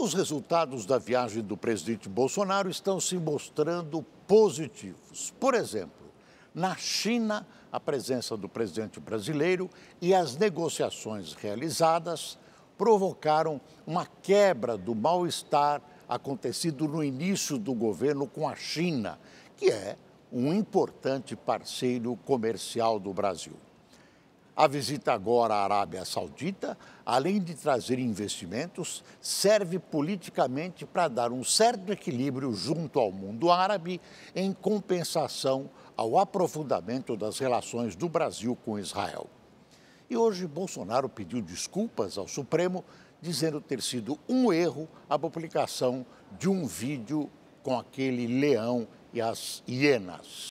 Os resultados da viagem do presidente Bolsonaro estão se mostrando positivos. Por exemplo, na China, a presença do presidente brasileiro e as negociações realizadas provocaram uma quebra do mal-estar acontecido no início do governo com a China, que é um importante parceiro comercial do Brasil. A visita agora à Arábia Saudita, além de trazer investimentos, serve politicamente para dar um certo equilíbrio junto ao mundo árabe em compensação ao aprofundamento das relações do Brasil com Israel. E hoje Bolsonaro pediu desculpas ao Supremo, dizendo ter sido um erro a publicação de um vídeo com aquele leão e as hienas.